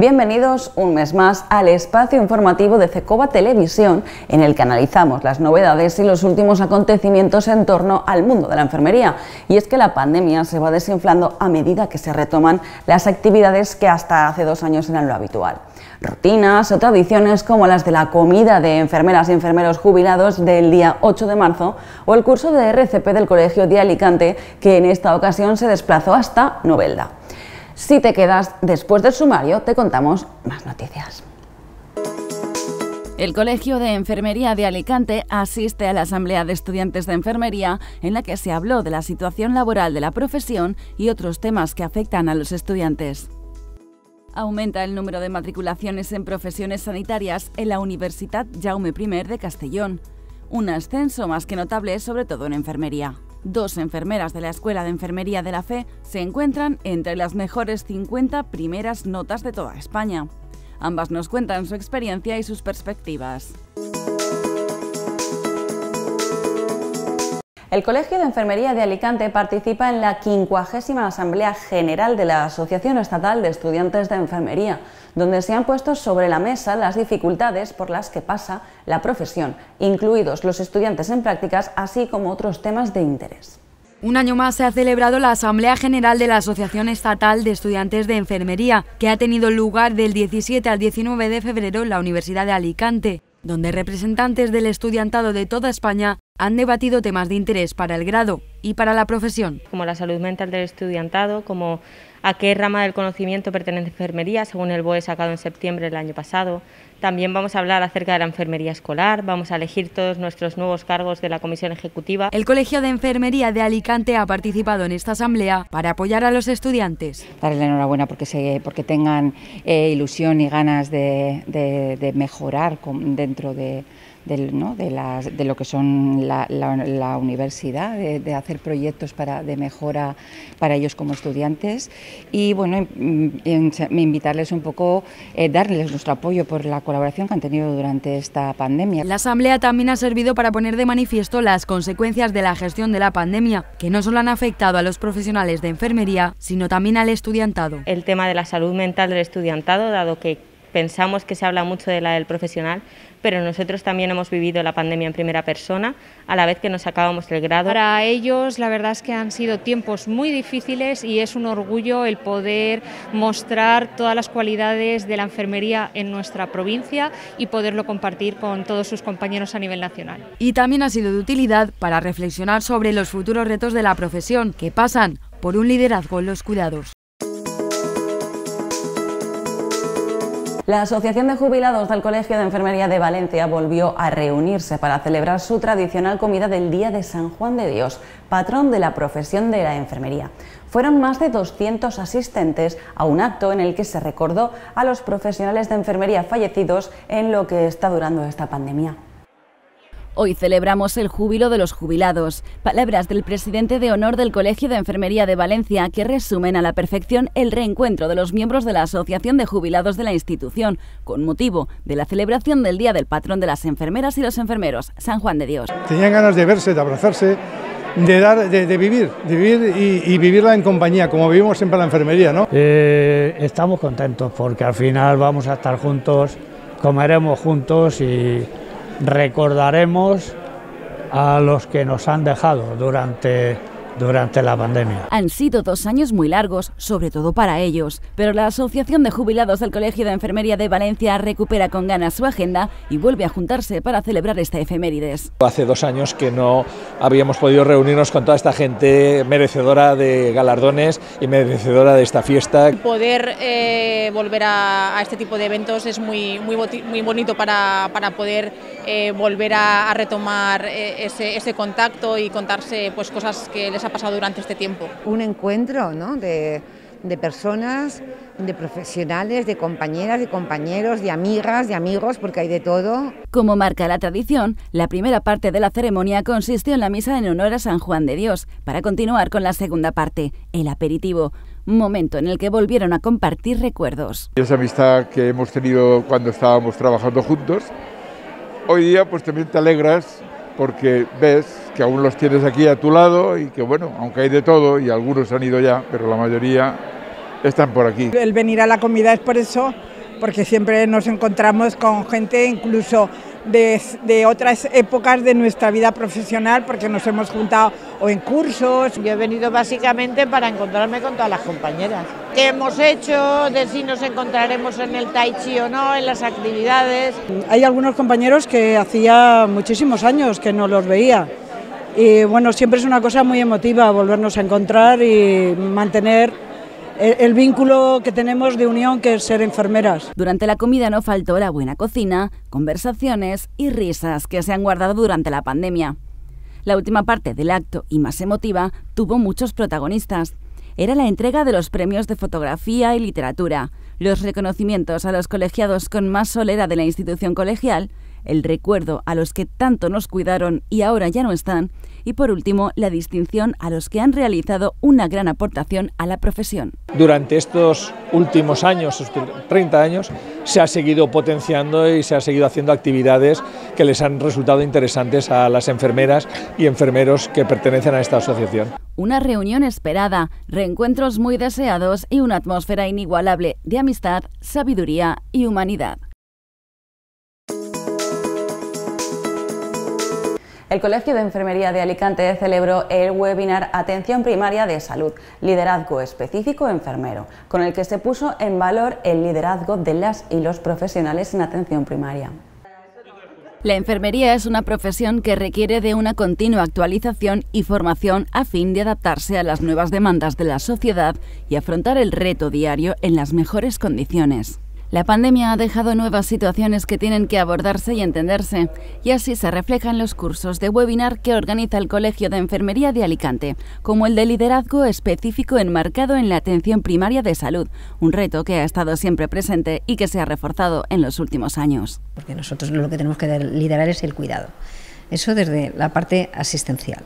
Bienvenidos un mes más al espacio informativo de Cecoba Televisión, en el que analizamos las novedades y los últimos acontecimientos en torno al mundo de la enfermería. Y es que la pandemia se va desinflando a medida que se retoman las actividades que hasta hace dos años eran lo habitual. Rutinas o tradiciones como las de la comida de enfermeras y enfermeros jubilados del día 8 de marzo o el curso de RCP del Colegio de Alicante, que en esta ocasión se desplazó hasta Novelda. Si te quedas después del sumario, te contamos más noticias. El Colegio de Enfermería de Alicante asiste a la Asamblea de Estudiantes de Enfermería en la que se habló de la situación laboral de la profesión y otros temas que afectan a los estudiantes. Aumenta el número de matriculaciones en profesiones sanitarias en la Universidad Jaume I de Castellón, un ascenso más que notable sobre todo en enfermería. Dos enfermeras de la Escuela de Enfermería de la Fe se encuentran entre las mejores 50 primeras notas de toda España. Ambas nos cuentan su experiencia y sus perspectivas. El Colegio de Enfermería de Alicante participa en la 50 Asamblea General de la Asociación Estatal de Estudiantes de Enfermería, donde se han puesto sobre la mesa las dificultades por las que pasa la profesión, incluidos los estudiantes en prácticas, así como otros temas de interés. Un año más se ha celebrado la Asamblea General de la Asociación Estatal de Estudiantes de Enfermería, que ha tenido lugar del 17 al 19 de febrero en la Universidad de Alicante donde representantes del estudiantado de toda España han debatido temas de interés para el grado y para la profesión. Como la salud mental del estudiantado, como a qué rama del conocimiento pertenece enfermería, según el BOE sacado en septiembre del año pasado, también vamos a hablar acerca de la enfermería escolar, vamos a elegir todos nuestros nuevos cargos de la Comisión Ejecutiva. El Colegio de Enfermería de Alicante ha participado en esta asamblea para apoyar a los estudiantes. Darle la enhorabuena porque, porque tengan eh, ilusión y ganas de, mejorar dentro de, de, lo que son la, universidad, de, hacer proyectos de mejora para ellos como estudiantes y bueno, mm, invitarles un poco, eh, darles nuestro apoyo por la colaboración que han tenido durante esta pandemia. La asamblea también ha servido para poner de manifiesto las consecuencias de la gestión de la pandemia, que no solo han afectado a los profesionales de enfermería, sino también al estudiantado. El tema de la salud mental del estudiantado, dado que pensamos que se habla mucho de la del profesional, pero nosotros también hemos vivido la pandemia en primera persona, a la vez que nos acabamos el grado. Para ellos la verdad es que han sido tiempos muy difíciles y es un orgullo el poder mostrar todas las cualidades de la enfermería en nuestra provincia y poderlo compartir con todos sus compañeros a nivel nacional. Y también ha sido de utilidad para reflexionar sobre los futuros retos de la profesión que pasan por un liderazgo en los cuidados. La Asociación de Jubilados del Colegio de Enfermería de Valencia volvió a reunirse para celebrar su tradicional comida del Día de San Juan de Dios, patrón de la profesión de la enfermería. Fueron más de 200 asistentes a un acto en el que se recordó a los profesionales de enfermería fallecidos en lo que está durando esta pandemia. Hoy celebramos el júbilo de los jubilados. Palabras del presidente de honor del Colegio de Enfermería de Valencia que resumen a la perfección el reencuentro de los miembros de la Asociación de Jubilados de la institución, con motivo de la celebración del Día del Patrón de las Enfermeras y los Enfermeros, San Juan de Dios. Tenían ganas de verse, de abrazarse, de, dar, de, vivir, vivir y, vivirla en compañía, como vivimos siempre en la enfermería, ¿no? Eh, estamos contentos porque al final vamos a estar juntos, comeremos juntos y recordaremos a los que nos han dejado durante durante la pandemia. Han sido dos años muy largos, sobre todo para ellos, pero la Asociación de Jubilados del Colegio de Enfermería de Valencia recupera con ganas su agenda y vuelve a juntarse para celebrar esta efemérides. Hace dos años que no habíamos podido reunirnos con toda esta gente merecedora de galardones y merecedora de esta fiesta. Poder eh, volver a, este tipo de eventos es muy, muy, muy bonito para, para poder eh, volver a, retomar eh, ese, ese, contacto y contarse pues, cosas que les ha pasado durante este tiempo. Un encuentro ¿no? de, personas, de profesionales, de compañeras, de compañeros, de amigas, de amigos, porque hay de todo. Como marca la tradición, la primera parte de la ceremonia consistió en la misa en honor a San Juan de Dios, para continuar con la segunda parte, el aperitivo, momento en el que volvieron a compartir recuerdos. Esa amistad que hemos tenido cuando estábamos trabajando juntos, hoy día pues también te alegras porque ves que aún los tienes aquí a tu lado y que bueno, aunque hay de todo y algunos han ido ya, pero la mayoría están por aquí. El venir a la comida es por eso, porque siempre nos encontramos con gente incluso de, de, otras épocas de nuestra vida profesional, porque nos hemos juntado o en cursos. Yo he venido básicamente para encontrarme con todas las compañeras. ¿Qué hemos hecho? De si nos encontraremos en el tai chi o no, en las actividades. Hay algunos compañeros que hacía muchísimos años que no los veía. Y bueno, siempre es una cosa muy emotiva volvernos a encontrar y mantener el vínculo que tenemos de unión que es ser enfermeras. Durante la comida no faltó la buena cocina, conversaciones y risas que se han guardado durante la pandemia. La última parte del acto y más emotiva tuvo muchos protagonistas. Era la entrega de los premios de fotografía y literatura, los reconocimientos a los colegiados con más solera de la institución colegial el recuerdo a los que tanto nos cuidaron y ahora ya no están, y por último la distinción a los que han realizado una gran aportación a la profesión. Durante estos últimos años, 30 años, se ha seguido potenciando y se ha seguido haciendo actividades que les han resultado interesantes a las enfermeras y enfermeros que pertenecen a esta asociación. Una reunión esperada, reencuentros muy deseados y una atmósfera inigualable de amistad, sabiduría y humanidad. El Colegio de Enfermería de Alicante celebró el webinar Atención Primaria de Salud, Liderazgo Específico Enfermero, con el que se puso en valor el liderazgo de las y los profesionales en atención primaria. La enfermería es una profesión que requiere de una continua actualización y formación a fin de adaptarse a las nuevas demandas de la sociedad y afrontar el reto diario en las mejores condiciones. La pandemia ha dejado nuevas situaciones que tienen que abordarse y entenderse, y así se refleja en los cursos de webinar que organiza el Colegio de Enfermería de Alicante, como el de liderazgo específico enmarcado en la atención primaria de salud, un reto que ha estado siempre presente y que se ha reforzado en los últimos años. Porque nosotros lo que tenemos que liderar es el cuidado, eso desde la parte asistencial,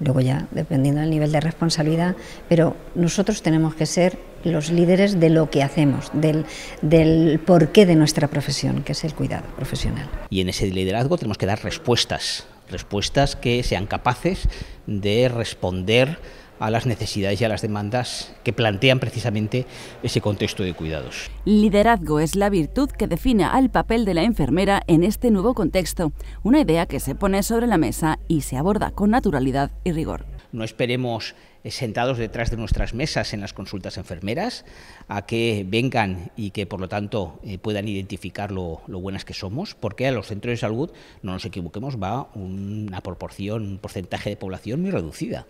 luego ya dependiendo del nivel de responsabilidad, pero nosotros tenemos que ser los líderes de lo que hacemos, del, del porqué de nuestra profesión, que es el cuidado profesional. Y en ese liderazgo tenemos que dar respuestas, respuestas que sean capaces de responder a las necesidades y a las demandas que plantean precisamente ese contexto de cuidados. Liderazgo es la virtud que define al papel de la enfermera en este nuevo contexto, una idea que se pone sobre la mesa y se aborda con naturalidad y rigor. No esperemos eh, sentados detrás de nuestras mesas en las consultas enfermeras, a que vengan y que por lo tanto eh, puedan identificar lo, buenas que somos, porque a los centros de salud, no nos equivoquemos, va una proporción, un porcentaje de población muy reducida.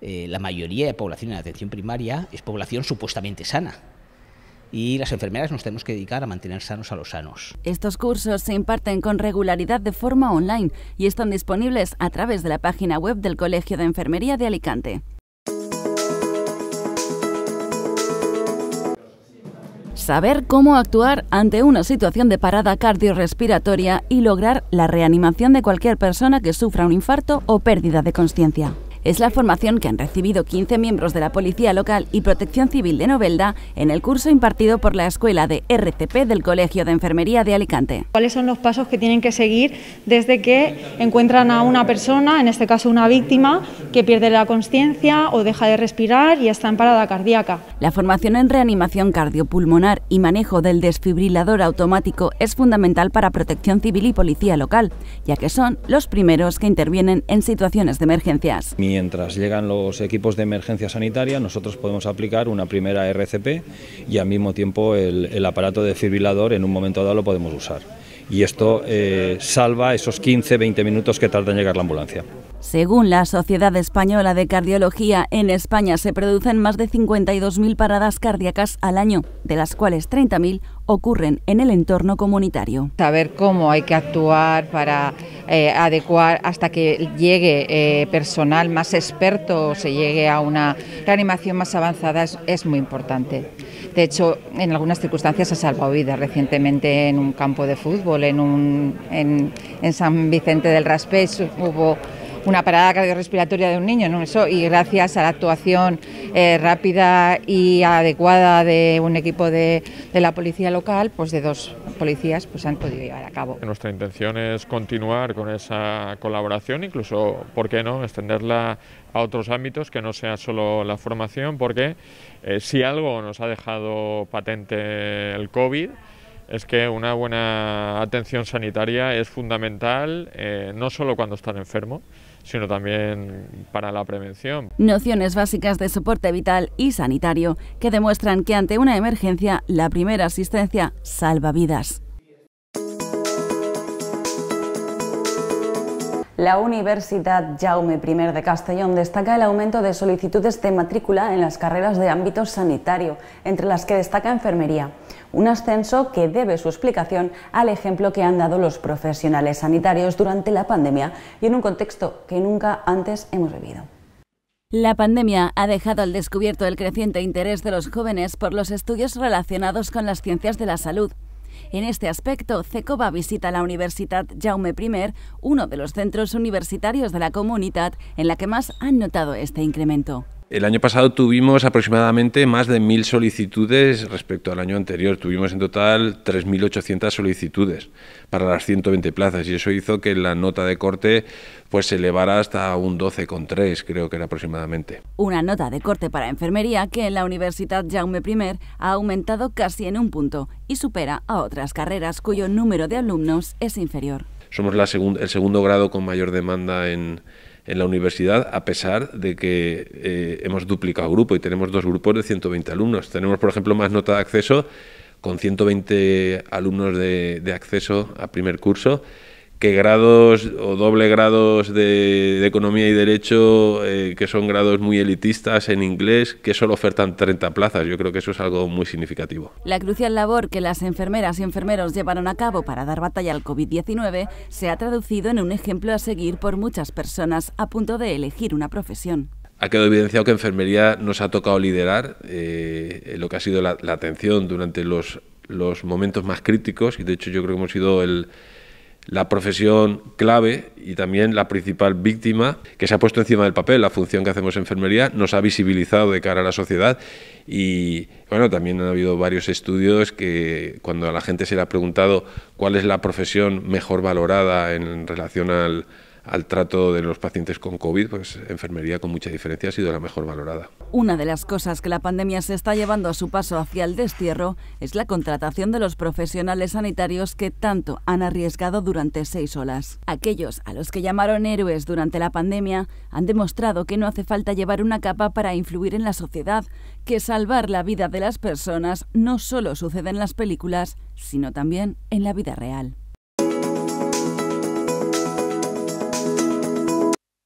Eh, la mayoría de población en atención primaria es población supuestamente sana, y las enfermeras nos tenemos que dedicar a mantener sanos a los sanos. Estos cursos se imparten con regularidad de forma online y están disponibles a través de la página web del Colegio de Enfermería de Alicante. saber cómo actuar ante una situación de parada cardiorrespiratoria y lograr la reanimación de cualquier persona que sufra un infarto o pérdida de conciencia. Es la formación que han recibido 15 miembros de la Policía Local y Protección Civil de Novelda en el curso impartido por la Escuela de RCP del Colegio de Enfermería de Alicante. ¿Cuáles son los pasos que tienen que seguir desde que encuentran a una persona, en este caso una víctima, que pierde la conciencia o deja de respirar y está en parada cardíaca? La formación en reanimación cardiopulmonar y manejo del desfibrilador automático es fundamental para protección civil y policía local, ya que son los primeros que intervienen en situaciones de emergencias mientras llegan los equipos de emergencia sanitaria, nosotros podemos aplicar una primera RCP y al mismo tiempo el, aparato aparato fibrilador en un momento dado lo podemos usar. Y esto eh, salva esos 15-20 minutos que tarda en llegar la ambulancia. Según la Sociedad Española de Cardiología, en España se producen más de 52.000 paradas cardíacas al año, de las cuales 30.000 ocurren en el entorno comunitario. Saber cómo hay que actuar para eh, adecuar hasta que llegue eh, personal más experto o se llegue a una reanimación más avanzada es, muy importante. De hecho, en algunas circunstancias ha salvado vidas. Recientemente en un campo de fútbol, en, San Vicente del Raspeig, hubo una parada cardiorrespiratoria de un niño, ¿no? Eso, y gracias a la actuación eh, rápida y adecuada de un equipo de, la policía local, pues de dos policías, pues han podido llevar a cabo. Nuestra intención es continuar con esa colaboración, incluso, ¿por qué no?, extenderla a otros ámbitos que no sea solo la formación, porque eh, si algo nos ha dejado patente el COVID, es que una buena atención sanitaria es fundamental, eh, no solo cuando están enfermos, sino también para la prevención. Nociones básicas de soporte vital y sanitario que demuestran que ante una emergencia la primera asistencia salva vidas. La Universidad Jaume I de Castellón destaca el aumento de solicitudes de matrícula en las carreras de ámbito sanitario, entre las que destaca enfermería un ascenso que debe su explicación al ejemplo que han dado los profesionales sanitarios durante la pandemia y en un contexto que nunca antes hemos vivido. La pandemia ha dejado al descubierto el creciente interés de los jóvenes por los estudios relacionados con las ciencias de la salud. En este aspecto, Cecova visita la Universidad Jaume I, uno de los centros universitarios de la comunidad en la que más han notado este incremento. El año pasado tuvimos aproximadamente más de mil solicitudes respecto al año anterior. Tuvimos en total 3.800 solicitudes para las 120 plazas y eso hizo que la nota de corte pues se elevara hasta un 12,3, creo que era aproximadamente. Una nota de corte para enfermería que en la Universidad Jaume I ha aumentado casi en un punto y supera a otras carreras cuyo número de alumnos es inferior. Somos el segundo grado con mayor demanda en, en la universidad, a pesar de que eh, hemos duplicado grupo y tenemos dos grupos de 120 alumnos. Tenemos, por ejemplo, más nota de acceso con 120 alumnos de, de acceso a primer curso que grados o doble grados de, economía y derecho, eh, que son grados muy elitistas en inglés, que solo ofertan 30 plazas. Yo creo que eso es algo muy significativo. La crucial labor que las enfermeras y enfermeros llevaron a cabo para dar batalla al COVID-19 se ha traducido en un ejemplo a seguir por muchas personas a punto de elegir una profesión ha quedado evidenciado que enfermería nos ha tocado liderar eh, lo que ha sido la, atención durante los, los, momentos más críticos y de hecho yo creo que hemos sido el, la profesión clave y también la principal víctima que se ha puesto encima del papel, la función que hacemos en enfermería, nos ha visibilizado de cara a la sociedad y bueno, también han habido varios estudios que cuando a la gente se le ha preguntado cuál es la profesión mejor valorada en relación al, al trato de los pacientes con COVID, pues enfermería con mucha diferencia ha sido la mejor valorada. Una de las cosas que la pandemia se está llevando a su paso hacia el destierro es la contratación de los profesionales sanitarios que tanto han arriesgado durante seis olas. Aquellos a los que llamaron héroes durante la pandemia han demostrado que no hace falta llevar una capa para influir en la sociedad, que salvar la vida de las personas no solo sucede en las películas, sino también en la vida real.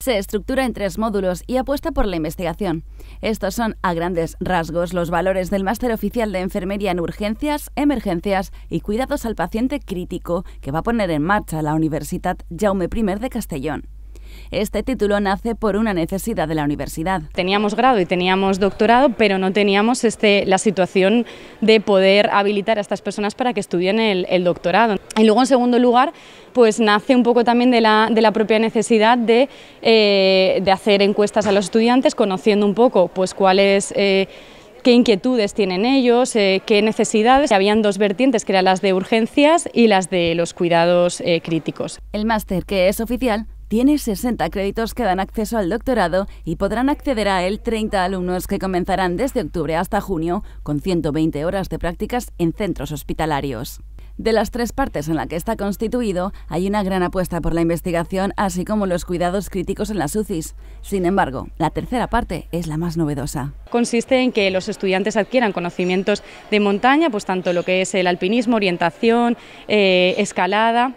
se estructura en tres módulos y apuesta por la investigación. Estos son, a grandes rasgos, los valores del Máster Oficial de Enfermería en Urgencias, Emergencias y Cuidados al Paciente Crítico que va a poner en marcha la Universidad Jaume I de Castellón. Este título nace por una necesidad de la universidad. Teníamos grado y teníamos doctorado, pero no teníamos este, la situación de poder habilitar a estas personas para que estudien el, doctorado. Y luego, en segundo lugar, pues nace un poco también de la, propia necesidad de, eh, de, hacer encuestas a los estudiantes, conociendo un poco pues cuáles... Eh, qué inquietudes tienen ellos, eh, qué necesidades. Habían dos vertientes, que eran las de urgencias y las de los cuidados críticos. El máster, que es oficial, tiene 60 créditos que dan acceso al doctorado y podrán acceder a él 30 alumnos que comenzarán desde octubre hasta junio con 120 horas de prácticas en centros hospitalarios. De las tres partes en la que está constituido, hay una gran apuesta por la investigación, así como los cuidados críticos en las UCIs. Sin embargo, la tercera parte es la más novedosa. Consiste en que los estudiantes adquieran conocimientos de montaña, pues tanto lo que es el alpinismo, orientación, eh, escalada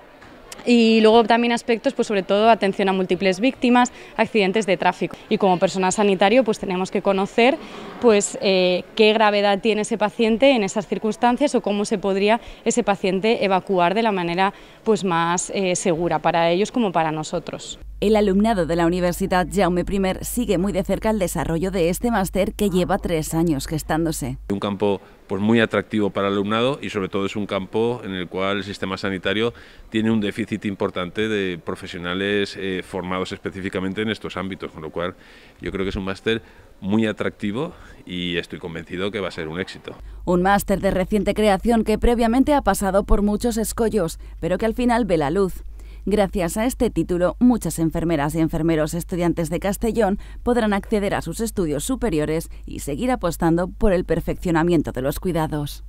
y luego también aspectos, pues sobre todo atención a múltiples víctimas, accidentes de tráfico. Y como personal sanitario, pues tenemos que conocer pues, eh, qué gravedad tiene ese paciente en esas circunstancias o cómo se podría ese paciente evacuar de la manera pues, más eh, segura para ellos como para nosotros. El alumnado de la Universidad Jaume I sigue muy de cerca el desarrollo de este máster que lleva tres años gestándose. Un campo pues, muy atractivo para el alumnado y sobre todo es un campo en el cual el sistema sanitario tiene un déficit importante de profesionales eh, formados específicamente en estos ámbitos, con lo cual yo creo que es un máster muy atractivo y estoy convencido que va a ser un éxito. Un máster de reciente creación que previamente ha pasado por muchos escollos, pero que al final ve la luz. Gracias a este título, muchas enfermeras y enfermeros estudiantes de Castellón podrán acceder a sus estudios superiores y seguir apostando por el perfeccionamiento de los cuidados.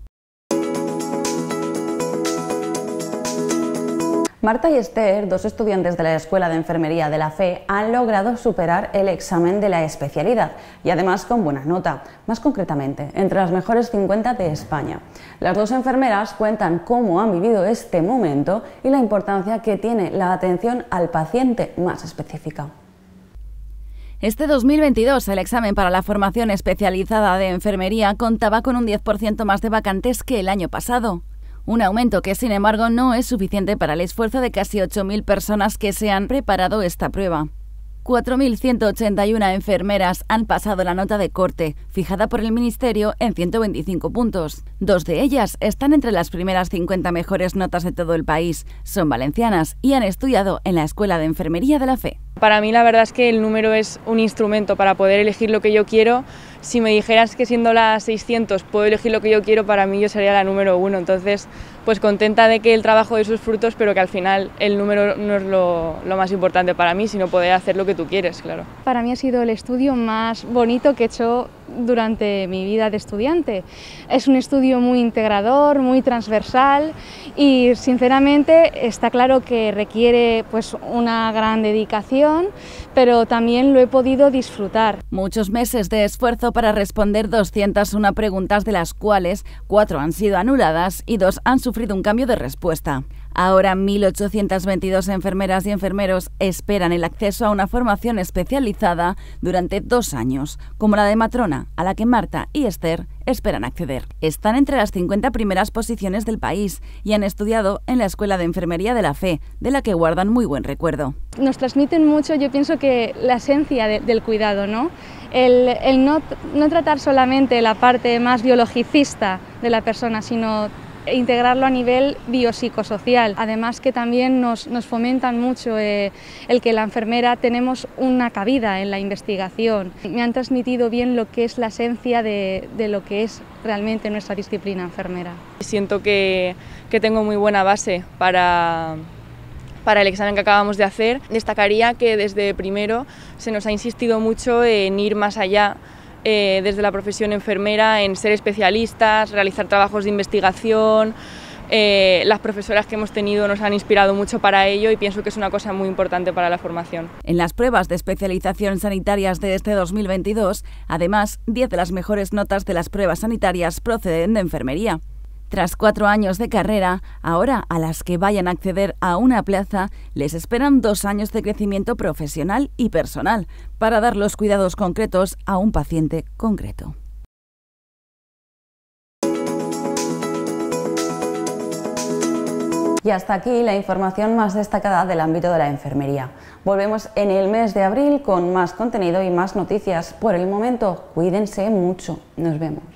Marta y Esther, dos estudiantes de la Escuela de Enfermería de la FE, han logrado superar el examen de la especialidad y además con buena nota, más concretamente, entre las mejores 50 de España. Las dos enfermeras cuentan cómo han vivido este momento y la importancia que tiene la atención al paciente más específica. Este 2022 el examen para la formación especializada de enfermería contaba con un 10% más de vacantes que el año pasado. Un aumento que, sin embargo, no es suficiente para el esfuerzo de casi 8.000 personas que se han preparado esta prueba. 4.181 enfermeras han pasado la nota de corte, fijada por el Ministerio en 125 puntos. Dos de ellas están entre las primeras 50 mejores notas de todo el país, son valencianas y han estudiado en la Escuela de Enfermería de la Fe. Para mí la verdad es que el número es un instrumento para poder elegir lo que yo quiero si me dijeras que siendo la 600 puedo elegir lo que yo quiero, para mí yo sería la número uno. Entonces, pues contenta de que el trabajo dé sus frutos, pero que al final el número no es lo, más importante para mí, sino poder hacer lo que tú quieres, claro. Para mí ha sido el estudio más bonito que he hecho durante mi vida de estudiante. Es un estudio muy integrador, muy transversal y sinceramente está claro que requiere pues una gran dedicación, pero también lo he podido disfrutar. Muchos meses de esfuerzo para responder 201 preguntas de las cuales cuatro han sido anuladas y dos han sufrido sufrido un cambio de respuesta. Ahora 1.822 enfermeras y enfermeros esperan el acceso a una formación especializada durante dos años, como la de matrona, a la que Marta y Esther esperan acceder. Están entre las 50 primeras posiciones del país y han estudiado en la Escuela de Enfermería de la Fe, de la que guardan muy buen recuerdo. Nos transmiten mucho, yo pienso que la esencia del cuidado, ¿no? El, no tratar solamente la parte más biologicista de la persona, sino integrarlo a nivel biopsicosocial. Además que también nos, fomentan mucho eh, el que la enfermera tenemos una cabida en la investigación. Me han transmitido bien lo que es la esencia de, lo que es realmente nuestra disciplina enfermera. Siento que, tengo muy buena base para, para el examen que acabamos de hacer. Destacaría que desde primero se nos ha insistido mucho en ir más allá eh, desde la profesión enfermera en ser especialistas, realizar trabajos de investigación. Eh, las profesoras que hemos tenido nos han inspirado mucho para ello y pienso que es una cosa muy importante para la formación. En las pruebas de especialización sanitarias de este 2022, además, 10 de las mejores notas de las pruebas sanitarias proceden de enfermería. Tras cuatro años de carrera, ahora a las que vayan a acceder a una plaza les esperan dos años de crecimiento profesional y personal para dar los cuidados concretos a un paciente concreto. Y hasta aquí la información más destacada del ámbito de la enfermería. Volvemos en el mes de abril con más contenido y más noticias. Por el momento, cuídense mucho. Nos vemos.